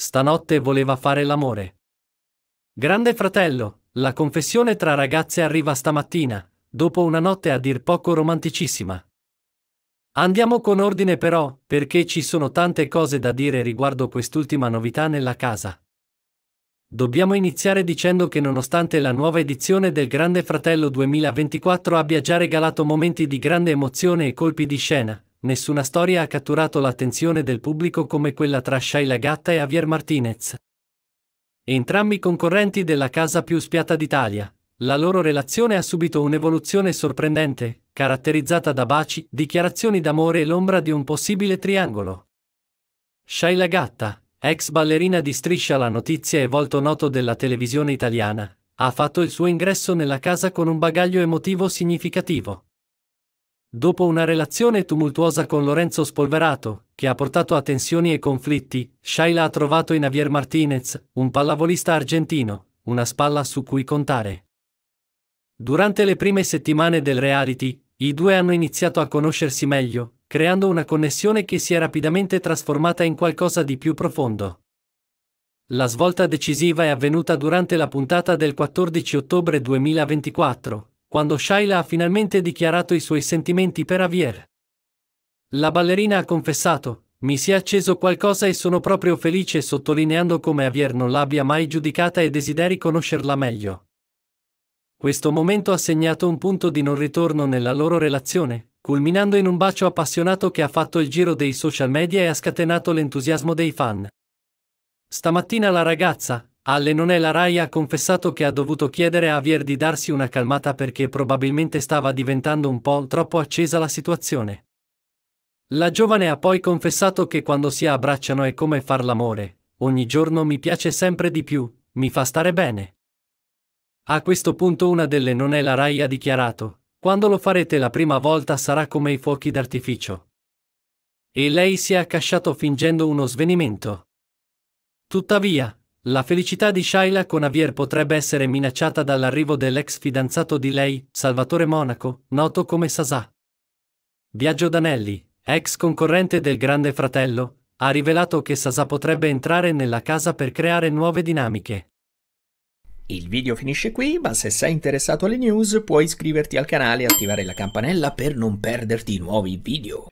Stanotte voleva fare l'amore. Grande fratello, la confessione tra ragazze arriva stamattina, dopo una notte a dir poco romanticissima. Andiamo con ordine però, perché ci sono tante cose da dire riguardo quest'ultima novità nella casa. Dobbiamo iniziare dicendo che nonostante la nuova edizione del Grande Fratello 2024 abbia già regalato momenti di grande emozione e colpi di scena, Nessuna storia ha catturato l'attenzione del pubblico come quella tra Shaila Gatta e Javier Martinez. Entrambi concorrenti della casa più spiata d'Italia, la loro relazione ha subito un'evoluzione sorprendente, caratterizzata da baci, dichiarazioni d'amore e l'ombra di un possibile triangolo. Shaila Gatta, ex ballerina di Striscia la Notizia e volto noto della televisione italiana, ha fatto il suo ingresso nella casa con un bagaglio emotivo significativo. Dopo una relazione tumultuosa con Lorenzo Spolverato, che ha portato a tensioni e conflitti, Shaila ha trovato in Javier Martinez, un pallavolista argentino, una spalla su cui contare. Durante le prime settimane del reality, i due hanno iniziato a conoscersi meglio, creando una connessione che si è rapidamente trasformata in qualcosa di più profondo. La svolta decisiva è avvenuta durante la puntata del 14 ottobre 2024, quando Shaila ha finalmente dichiarato i suoi sentimenti per Javier. La ballerina ha confessato, mi si è acceso qualcosa e sono proprio felice sottolineando come Javier non l'abbia mai giudicata e desideri conoscerla meglio. Questo momento ha segnato un punto di non ritorno nella loro relazione, culminando in un bacio appassionato che ha fatto il giro dei social media e ha scatenato l'entusiasmo dei fan. Stamattina la ragazza, alle non è la Rai ha confessato che ha dovuto chiedere a Vier di darsi una calmata perché probabilmente stava diventando un po' troppo accesa la situazione. La giovane ha poi confessato che quando si abbracciano è come far l'amore, ogni giorno mi piace sempre di più, mi fa stare bene. A questo punto una delle non è la Rai ha dichiarato, quando lo farete la prima volta sarà come i fuochi d'artificio. E lei si è accasciato fingendo uno svenimento. Tuttavia, la felicità di Shaila con Javier potrebbe essere minacciata dall'arrivo dell'ex fidanzato di lei, Salvatore Monaco, noto come Sasà. Biagio Danelli, ex concorrente del Grande Fratello, ha rivelato che Sasà potrebbe entrare nella casa per creare nuove dinamiche. Il video finisce qui, ma se sei interessato alle news puoi iscriverti al canale e attivare la campanella per non perderti nuovi video.